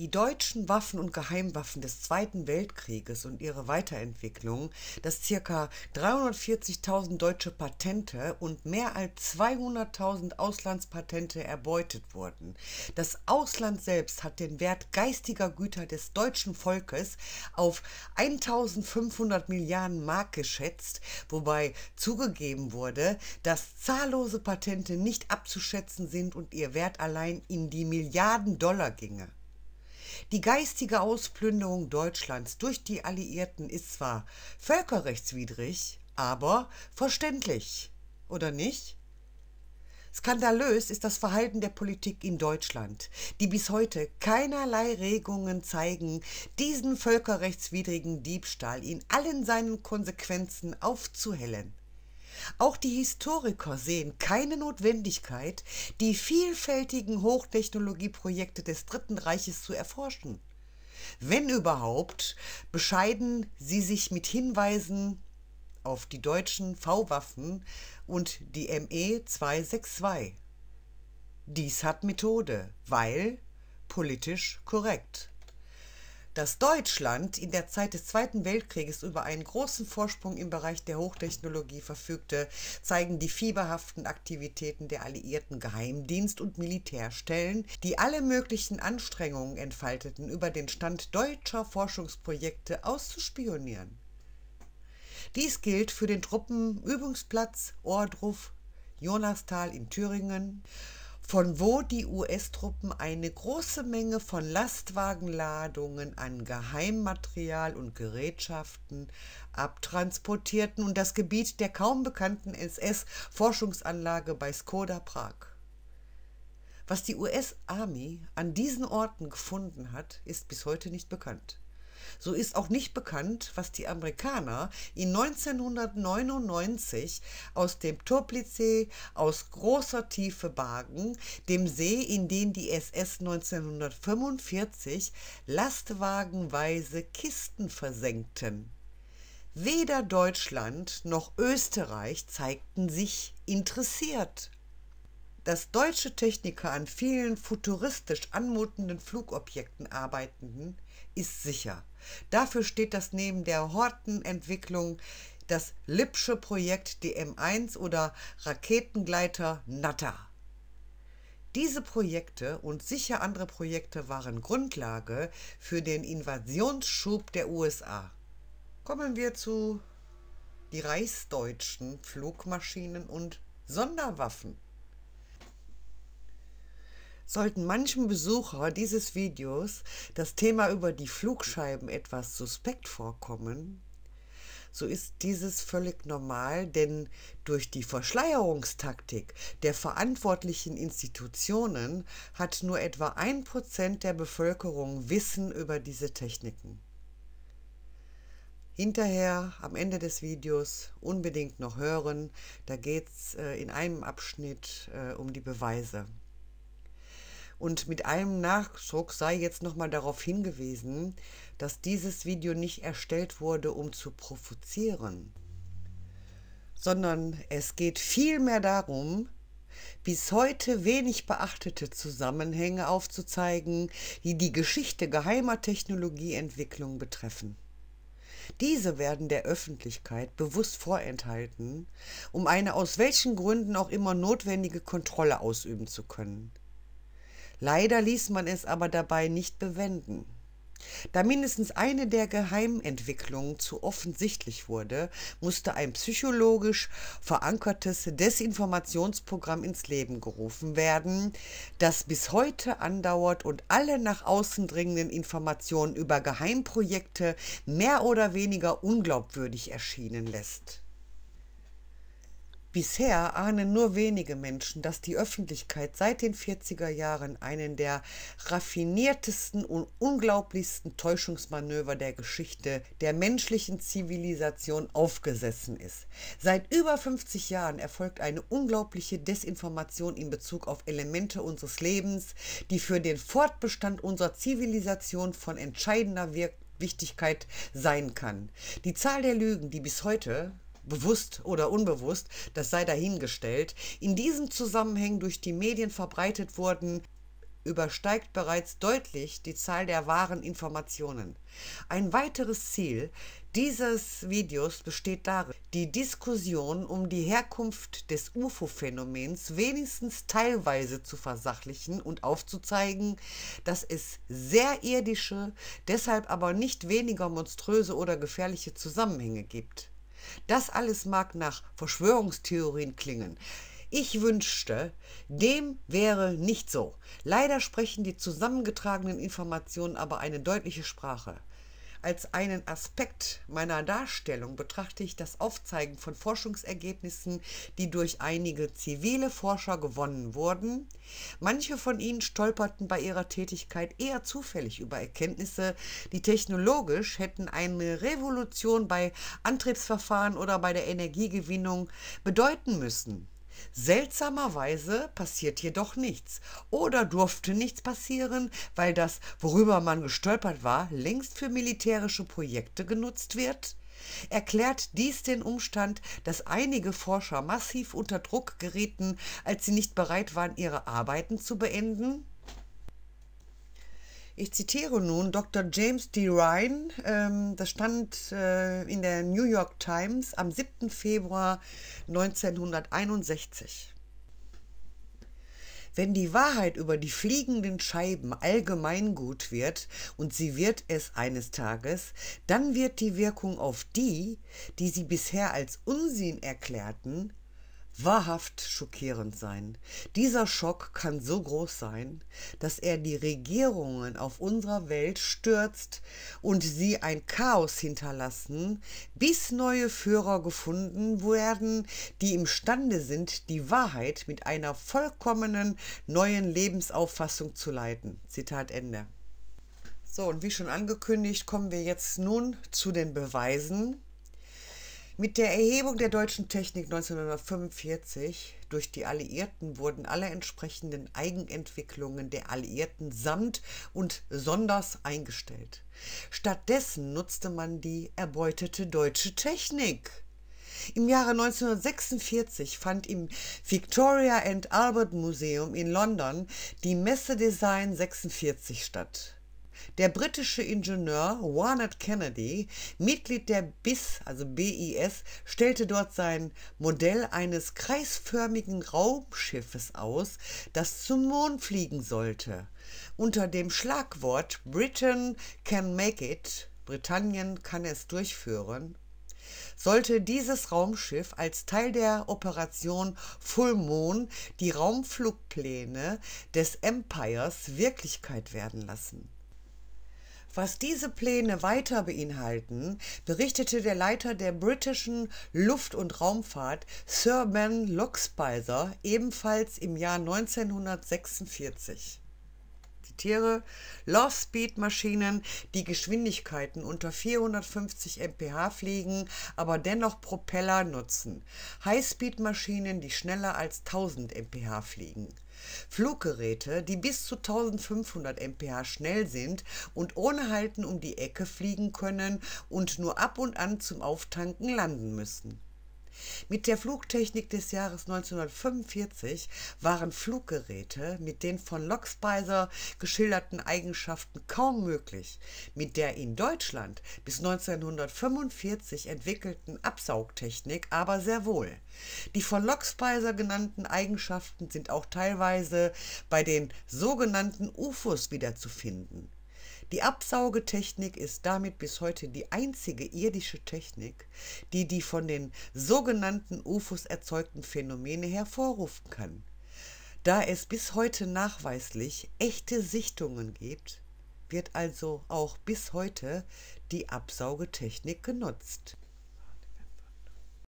die deutschen Waffen und Geheimwaffen des Zweiten Weltkrieges und ihre Weiterentwicklung, dass ca. 340.000 deutsche Patente und mehr als 200.000 Auslandspatente erbeutet wurden. Das Ausland selbst hat den Wert geistiger Güter des deutschen Volkes auf 1.500 Milliarden Mark geschätzt, wobei zugegeben wurde, dass zahllose Patente nicht abzuschätzen sind und ihr Wert allein in die Milliarden Dollar ginge. Die geistige Ausplünderung Deutschlands durch die Alliierten ist zwar völkerrechtswidrig, aber verständlich, oder nicht? Skandalös ist das Verhalten der Politik in Deutschland, die bis heute keinerlei Regungen zeigen, diesen völkerrechtswidrigen Diebstahl in allen seinen Konsequenzen aufzuhellen. Auch die Historiker sehen keine Notwendigkeit, die vielfältigen Hochtechnologieprojekte des Dritten Reiches zu erforschen. Wenn überhaupt, bescheiden sie sich mit Hinweisen auf die deutschen V-Waffen und die ME 262. Dies hat Methode, weil politisch korrekt dass Deutschland in der Zeit des Zweiten Weltkrieges über einen großen Vorsprung im Bereich der Hochtechnologie verfügte, zeigen die fieberhaften Aktivitäten der alliierten Geheimdienst- und Militärstellen, die alle möglichen Anstrengungen entfalteten, über den Stand deutscher Forschungsprojekte auszuspionieren. Dies gilt für den Truppenübungsplatz Ohrdruf Jonastal in Thüringen, von wo die US-Truppen eine große Menge von Lastwagenladungen an Geheimmaterial und Gerätschaften abtransportierten und das Gebiet der kaum bekannten SS-Forschungsanlage bei Skoda Prag. Was die US-Army an diesen Orten gefunden hat, ist bis heute nicht bekannt. So ist auch nicht bekannt, was die Amerikaner in 1999 aus dem Turplitzsee aus großer Tiefe bargen, dem See, in den die SS 1945 lastwagenweise Kisten versenkten. Weder Deutschland noch Österreich zeigten sich interessiert dass deutsche Techniker an vielen futuristisch anmutenden Flugobjekten arbeiteten, ist sicher. Dafür steht das neben der Hortenentwicklung das Lipsche Projekt DM1 oder Raketengleiter Natter. Diese Projekte und sicher andere Projekte waren Grundlage für den Invasionsschub der USA. Kommen wir zu die reichsdeutschen Flugmaschinen und Sonderwaffen sollten manchem Besucher dieses Videos das Thema über die Flugscheiben etwas suspekt vorkommen, so ist dieses völlig normal, denn durch die Verschleierungstaktik der verantwortlichen Institutionen hat nur etwa ein Prozent der Bevölkerung Wissen über diese Techniken. Hinterher am Ende des Videos unbedingt noch hören, da geht es äh, in einem Abschnitt äh, um die Beweise. Und mit einem Nachdruck sei jetzt nochmal darauf hingewiesen, dass dieses Video nicht erstellt wurde, um zu provozieren, sondern es geht vielmehr darum, bis heute wenig beachtete Zusammenhänge aufzuzeigen, die die Geschichte geheimer Technologieentwicklung betreffen. Diese werden der Öffentlichkeit bewusst vorenthalten, um eine aus welchen Gründen auch immer notwendige Kontrolle ausüben zu können. Leider ließ man es aber dabei nicht bewenden. Da mindestens eine der Geheimentwicklungen zu offensichtlich wurde, musste ein psychologisch verankertes Desinformationsprogramm ins Leben gerufen werden, das bis heute andauert und alle nach außen dringenden Informationen über Geheimprojekte mehr oder weniger unglaubwürdig erschienen lässt. Bisher ahnen nur wenige Menschen, dass die Öffentlichkeit seit den 40er Jahren einen der raffiniertesten und unglaublichsten Täuschungsmanöver der Geschichte der menschlichen Zivilisation aufgesessen ist. Seit über 50 Jahren erfolgt eine unglaubliche Desinformation in Bezug auf Elemente unseres Lebens, die für den Fortbestand unserer Zivilisation von entscheidender Wirkung Wichtigkeit sein kann. Die Zahl der Lügen, die bis heute bewusst oder unbewusst, das sei dahingestellt, in diesem Zusammenhang durch die Medien verbreitet wurden, übersteigt bereits deutlich die Zahl der wahren Informationen. Ein weiteres Ziel dieses Videos besteht darin, die Diskussion um die Herkunft des UFO-Phänomens wenigstens teilweise zu versachlichen und aufzuzeigen, dass es sehr irdische, deshalb aber nicht weniger monströse oder gefährliche Zusammenhänge gibt. Das alles mag nach Verschwörungstheorien klingen. Ich wünschte, dem wäre nicht so. Leider sprechen die zusammengetragenen Informationen aber eine deutliche Sprache. Als einen Aspekt meiner Darstellung betrachte ich das Aufzeigen von Forschungsergebnissen, die durch einige zivile Forscher gewonnen wurden. Manche von ihnen stolperten bei ihrer Tätigkeit eher zufällig über Erkenntnisse, die technologisch hätten eine Revolution bei Antriebsverfahren oder bei der Energiegewinnung bedeuten müssen. Seltsamerweise passiert jedoch nichts oder durfte nichts passieren, weil das, worüber man gestolpert war, längst für militärische Projekte genutzt wird? Erklärt dies den Umstand, dass einige Forscher massiv unter Druck gerieten, als sie nicht bereit waren, ihre Arbeiten zu beenden? Ich zitiere nun Dr. James D. Ryan. Ähm, das stand äh, in der New York Times am 7. Februar 1961. Wenn die Wahrheit über die fliegenden Scheiben allgemeingut wird, und sie wird es eines Tages, dann wird die Wirkung auf die, die sie bisher als Unsinn erklärten, wahrhaft schockierend sein. Dieser Schock kann so groß sein, dass er die Regierungen auf unserer Welt stürzt und sie ein Chaos hinterlassen, bis neue Führer gefunden werden, die imstande sind, die Wahrheit mit einer vollkommenen neuen Lebensauffassung zu leiten. Zitat Ende. So, und wie schon angekündigt, kommen wir jetzt nun zu den Beweisen, mit der Erhebung der deutschen Technik 1945 durch die Alliierten wurden alle entsprechenden Eigenentwicklungen der Alliierten samt und sonders eingestellt. Stattdessen nutzte man die erbeutete deutsche Technik. Im Jahre 1946 fand im Victoria and Albert Museum in London die Messe Design 46 statt der britische Ingenieur Warnett Kennedy, Mitglied der BIS, also BIS, stellte dort sein Modell eines kreisförmigen Raumschiffes aus, das zum Mond fliegen sollte. Unter dem Schlagwort Britain can make it, Britannien kann es durchführen, sollte dieses Raumschiff als Teil der Operation Full Moon die Raumflugpläne des Empires Wirklichkeit werden lassen. Was diese Pläne weiter beinhalten, berichtete der Leiter der britischen Luft- und Raumfahrt, Sir Ben Lockspizer, ebenfalls im Jahr 1946. Tiere, Low-Speed-Maschinen, die Geschwindigkeiten unter 450 mph fliegen, aber dennoch Propeller nutzen. High-Speed-Maschinen, die schneller als 1000 mph fliegen. Fluggeräte, die bis zu 1500 mph schnell sind und ohne Halten um die Ecke fliegen können und nur ab und an zum Auftanken landen müssen mit der Flugtechnik des Jahres 1945 waren Fluggeräte mit den von Lockspeiser geschilderten Eigenschaften kaum möglich. Mit der in Deutschland bis 1945 entwickelten Absaugtechnik aber sehr wohl. Die von Lockspeiser genannten Eigenschaften sind auch teilweise bei den sogenannten UFOs wiederzufinden die Absaugetechnik ist damit bis heute die einzige irdische Technik, die die von den sogenannten UFOs erzeugten Phänomene hervorrufen kann. Da es bis heute nachweislich echte Sichtungen gibt, wird also auch bis heute die Absaugetechnik genutzt